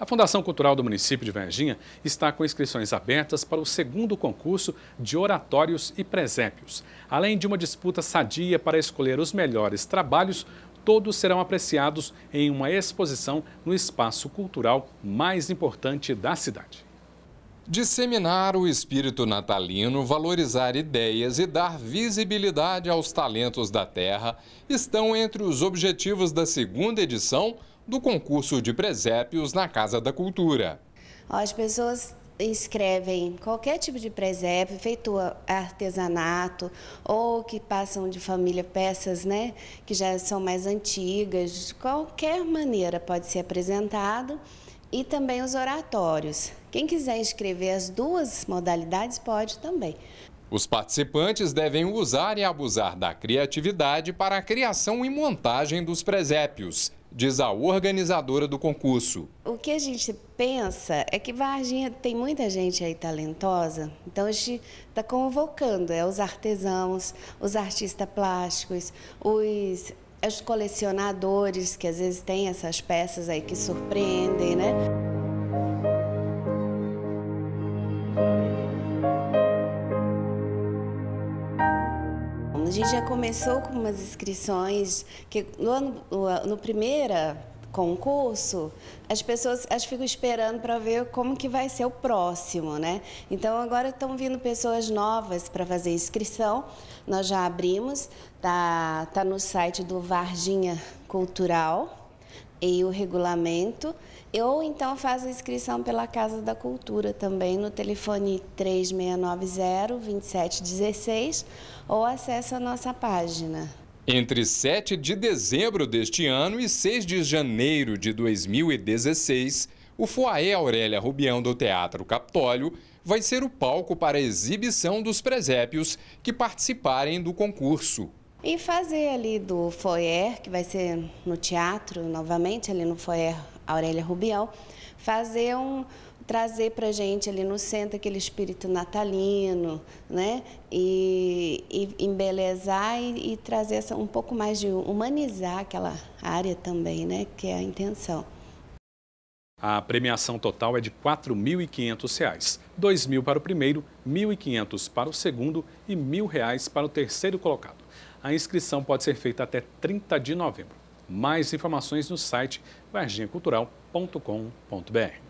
A Fundação Cultural do município de Varginha está com inscrições abertas para o segundo concurso de oratórios e presépios. Além de uma disputa sadia para escolher os melhores trabalhos, todos serão apreciados em uma exposição no espaço cultural mais importante da cidade. Disseminar o espírito natalino, valorizar ideias e dar visibilidade aos talentos da terra estão entre os objetivos da segunda edição do concurso de presépios na Casa da Cultura. As pessoas inscrevem qualquer tipo de presépio feito artesanato ou que passam de família peças, né, que já são mais antigas, de qualquer maneira pode ser apresentado e também os oratórios. Quem quiser escrever as duas modalidades pode também. Os participantes devem usar e abusar da criatividade para a criação e montagem dos presépios, diz a organizadora do concurso. O que a gente pensa é que Varginha tem muita gente aí talentosa, então a gente está convocando é, os artesãos, os artistas plásticos, os, os colecionadores que às vezes têm essas peças aí que surpreendem, né? A gente já começou com umas inscrições que no, ano, no concurso, as pessoas as ficam esperando para ver como que vai ser o próximo, né? Então agora estão vindo pessoas novas para fazer inscrição. Nós já abrimos, tá tá no site do Varginha Cultural, e o regulamento, ou então faz a inscrição pela Casa da Cultura também no telefone 3690-2716 ou acessa a nossa página. Entre 7 de dezembro deste ano e 6 de janeiro de 2016, o Foaé Aurélia Rubião do Teatro Capitólio vai ser o palco para a exibição dos presépios que participarem do concurso. E fazer ali do foyer, que vai ser no teatro, novamente, ali no foyer Aurélia Rubião, fazer um trazer para gente ali no centro aquele espírito natalino, né? E, e embelezar e, e trazer essa, um pouco mais de humanizar aquela área também, né? Que é a intenção. A premiação total é de R$ reais, R$ 2.000 para o primeiro, R$ 1.500 para o segundo e R$ reais para o terceiro colocado. A inscrição pode ser feita até 30 de novembro. Mais informações no site varginhacultural.com.br.